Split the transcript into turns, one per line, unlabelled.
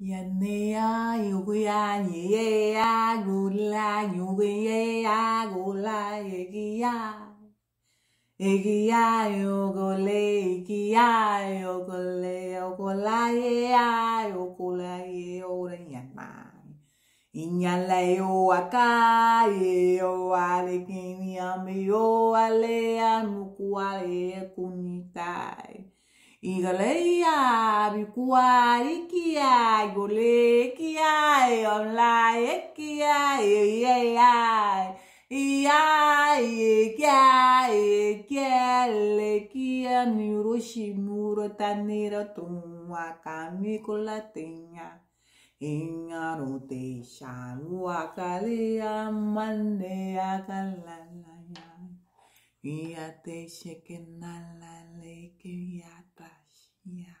Yanea yuguya yea gula yuguya gula yegia Egia yogole igia yogole yogola yea yogola yeore yana Inyala yo aka yo ale kini ami yo ale amuku ale kunitai Igaleia Abikuari kia, gole kia, online kia, yeah, yeah. Ia kia, kia, le kia, niroshimuro tanira tumwa kamikola tenga. Inga no te shanu akalia mane akalala ya. Ia te shekena la leke ya tashia.